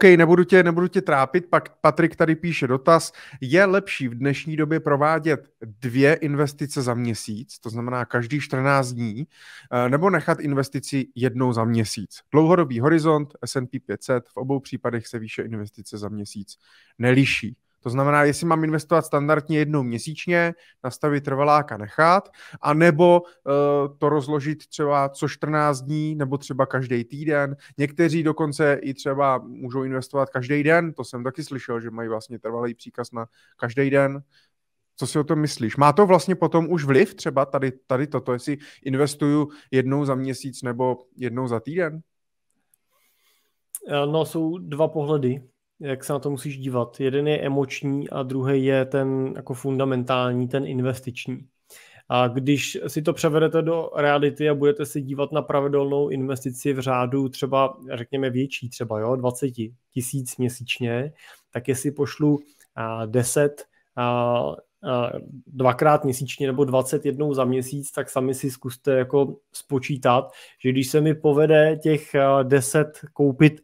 OK, nebudu tě, nebudu tě trápit, pak Patrik tady píše dotaz. Je lepší v dnešní době provádět dvě investice za měsíc, to znamená každý 14 dní, eh, nebo nechat investici jednou za měsíc? Dlouhodobý horizont S&P 500, v obou případech se výše investice za měsíc neliší. To znamená, jestli mám investovat standardně jednou měsíčně, nastavit trvaláka nechat, anebo uh, to rozložit třeba co 14 dní, nebo třeba každý týden. Někteří dokonce i třeba můžou investovat každý den, to jsem taky slyšel, že mají vlastně trvalý příkaz na každý den. Co si o tom myslíš? Má to vlastně potom už vliv třeba tady, tady toto, jestli investuju jednou za měsíc nebo jednou za týden? Eh, no, jsou dva pohledy jak se na to musíš dívat. Jeden je emoční a druhý je ten jako fundamentální, ten investiční. A když si to převedete do reality a budete se dívat na pravidelnou investici v řádu třeba, řekněme větší, třeba jo, 20 tisíc měsíčně, tak jestli pošlu a 10 a, a dvakrát měsíčně nebo 21 za měsíc, tak sami si zkuste jako spočítat, že když se mi povede těch 10 koupit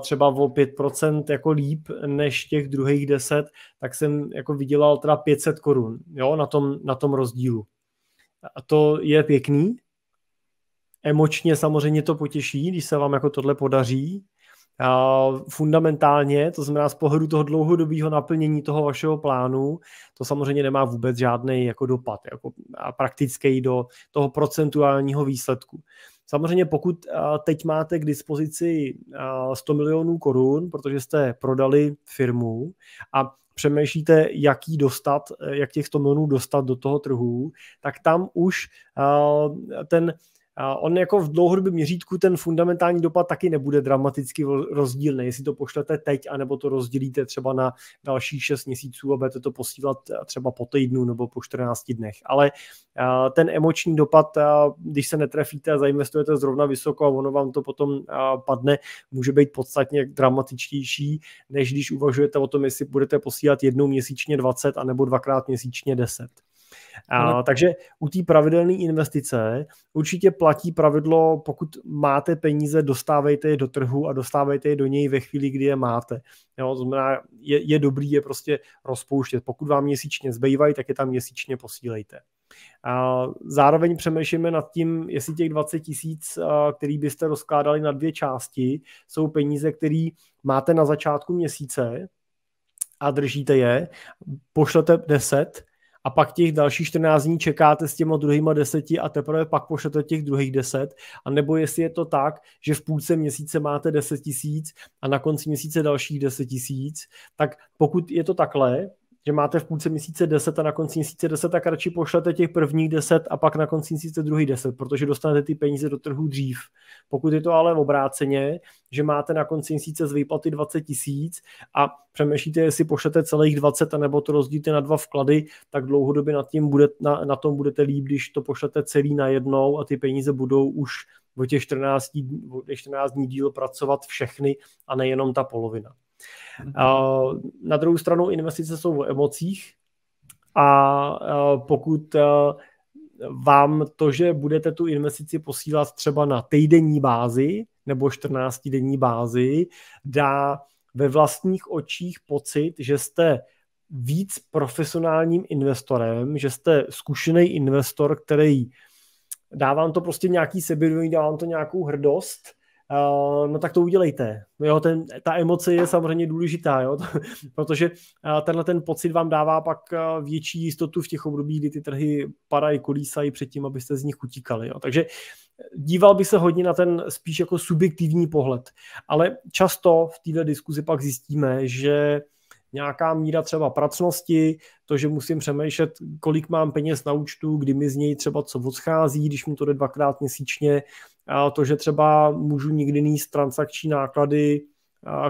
třeba o 5% jako líp než těch druhých 10, tak jsem jako vydělal teda 500 korun jo, na, tom, na tom rozdílu. A to je pěkný. Emočně samozřejmě to potěší, když se vám jako tohle podaří. A fundamentálně, to znamená z pohledu toho dlouhodobého naplnění toho vašeho plánu, to samozřejmě nemá vůbec žádný jako dopad, jako praktický do toho procentuálního výsledku. Samozřejmě pokud eh, teď máte k dispozici 100 eh, milionů korun, protože jste prodali firmu a přemýšlíte, jak jí dostat, eh, jak těch 100 milionů dostat do toho trhu, tak tam už ten on jako v dlouhodobém měřítku ten fundamentální dopad taky nebude dramaticky rozdílný, jestli to pošlete teď, anebo to rozdělíte třeba na další 6 měsíců a budete to posílat eh, třeba po týdnu nebo po 14 dnech. Ale eh, ten emoční dopad, eh, když se netrefíte a zainvestujete zrovna vysoko a ono vám to potom padne, může být podstatně dramatičtější, než když uvažujete o tom, jestli budete posílat jednou měsíčně 20 anebo dvakrát měsíčně 10. A, no. takže u té pravidelné investice určitě platí pravidlo, pokud máte peníze, dostávejte je do trhu a dostávejte je do něj ve chvíli, kdy je máte. Jo, to znamená, je, je dobrý je prostě rozpouštět. Pokud vám měsíčně zbývají, tak je tam měsíčně posílejte. A zároveň přemýšlíme nad tím, jestli těch 20 tisíc, který byste rozkládali na dvě části, jsou peníze, které máte na začátku měsíce a držíte je, pošlete 10 a pak těch dalších 14 dní čekáte s těma druhýma deseti a teprve pak pošlete těch druhých deset, a nebo jestli je to tak, že v půlce měsíce máte 10 tisíc a na konci měsíce dalších 10 tisíc, tak pokud je to takhle, že máte v půlce měsíce 10 a na konci měsíce 10, tak radši pošlete těch prvních 10 a pak na konci měsíce druhý 10, protože dostanete ty peníze do trhu dřív. Pokud je to ale obráceně, že máte na konci měsíce z výplaty 20 tisíc a přemýšlíte, jestli pošlete celých 20 nebo to rozdíte na dva vklady, tak dlouhodobě nad tím bude, na, na tom budete líp, když to pošlete celý na jednou a ty peníze budou už o těch 14, 14 dní díl pracovat všechny a nejenom ta polovina. Na druhou stranu investice jsou o emocích a pokud vám to, že budete tu investici posílat třeba na týdenní bázi nebo 14-denní bázi, dá ve vlastních očích pocit, že jste víc profesionálním investorem, že jste zkušený investor, který dá vám to prostě nějaký sebevědomí, dá vám to nějakou hrdost Eh, no tak to udělejte. Jo, ten, ta emoce je samozřejmě důležitá, jo, to, protože eh, tenhle ten pocit vám dává pak eh, větší jistotu v těch obdobích, kdy ty trhy padají, kolísají před tím, abyste z nich utíkali. Jo. Takže díval by se hodně na ten spíš jako subjektivní pohled, ale často v této diskuzi pak zjistíme, že nějaká míra třeba pracnosti, to, že musím přemýšlet, kolik mám peněz na účtu, kdy mi z něj třeba co odchází, když mi to jde dvakrát měsíčně, to, že třeba můžu nikdy níst transakční náklady,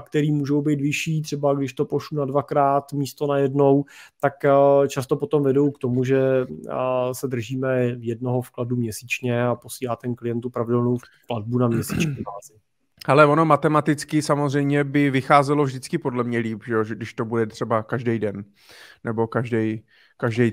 který můžou být vyšší, třeba když to pošlu na dvakrát místo na jednou, tak eh, často potom vedou k tomu, že eh, se držíme jednoho vkladu měsíčně a posílá ten klientu pravidelnou platbu na měsíční bázi. Ale ono matematicky samozřejmě by vycházelo vždycky podle mě líp, že jo? když to bude třeba každý den nebo každý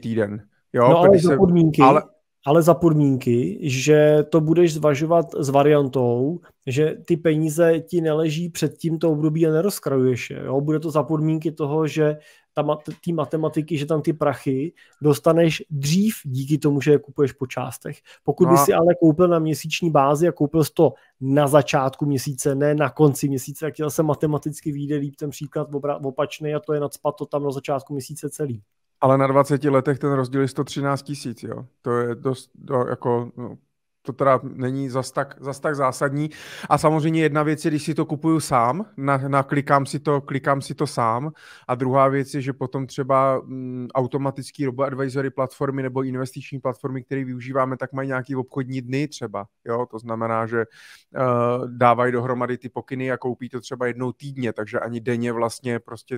týden. Jo, no, ale, se... podmínky, ale ale za podmínky, že to budeš zvažovat s variantou, že ty peníze ti neleží před tímto období a nerozkrajuješ je. Jo? Bude to za podmínky toho, že ta, ty matematiky, že tam ty prachy dostaneš dřív díky tomu, že je kupuješ po částech. Pokud no. by si ale koupil na měsíční bázi a koupil jsi to na začátku měsíce, ne na konci měsíce, jak ti zase matematicky vyjde líp ten příklad opačný a to je nadspat to tam na začátku měsíce celý. Ale na 20 letech ten rozdíl je 113 tisíc, jo. To je dost, do, jako, no, to teda není zas tak, zas tak zásadní. A samozřejmě jedna věc je, když si to kupuju sám, na, na klikám, si to, klikám si to sám. A druhá věc je, že potom třeba m, mm, automatický roboadvisory platformy nebo investiční platformy, které využíváme, tak mají nějaký obchodní dny třeba. Jo? To znamená, že uh, dávají dohromady ty pokyny a koupí to třeba jednou týdně, takže ani denně vlastně prostě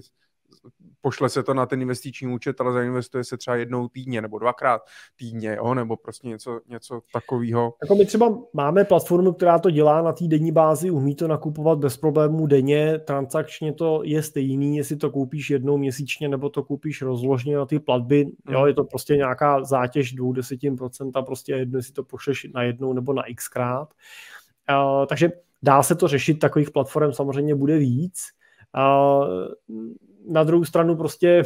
pošle se to na ten investiční účet, ale zainvestuje se třeba jednou týdně nebo dvakrát týdně, jo? nebo prostě něco, něco takového. Jako my třeba máme platformu, která to dělá na té denní bázi, umí to nakupovat bez problémů denně, transakčně to je stejný, jestli to koupíš jednou měsíčně nebo to koupíš rozložně na ty platby, hmm. jo? je to prostě nějaká zátěž dvou desetin procenta, prostě jedno, jestli to pošleš na jednou nebo na xkrát. Uh, takže dá se to řešit, takových platform samozřejmě bude víc. Uh, na druhou stranu prostě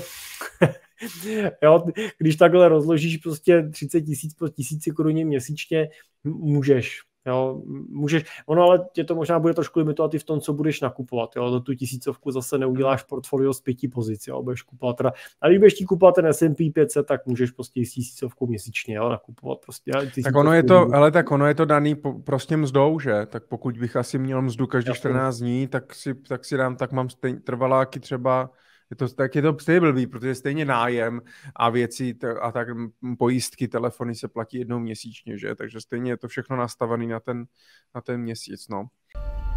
jo, když takhle rozložíš prostě 30 tisíc po tisíci koruně měsíčně, můžeš, Jo, můžeš, ono ale tě to možná bude trošku limitovat i v tom, co budeš nakupovat. Jo. Za tu tisícovku zase neuděláš mhm. portfolio z pěti pozic. Jo. Budeš kupovat teda, a když budeš ti kupovat ten S&P 500, tak můžeš prostě tisícovku měsíčně jo, nakupovat. Prostě, tak ono je to, ale tak ono je to daný po, prostě mzdou, že? Tak pokud bych asi měl mzdu každý 14 dní, tak si, tak si dám, tak mám stejn, trvaláky třeba je to, tak je to stejně blbý, protože stejně nájem a věci a tak pojistky, telefony se platí jednou měsíčně, že? Takže stejně je to všechno nastavené na ten, na ten měsíc, no.